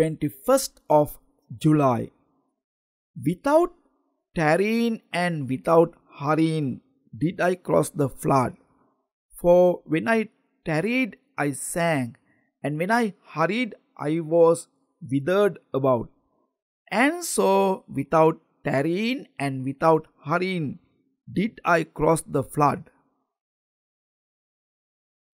21st of July. Without tarrying and without hurrying did I cross the flood. For when I tarried, I sank, and when I hurried, I was withered about. And so, without tarrying and without hurrying, did I cross the flood.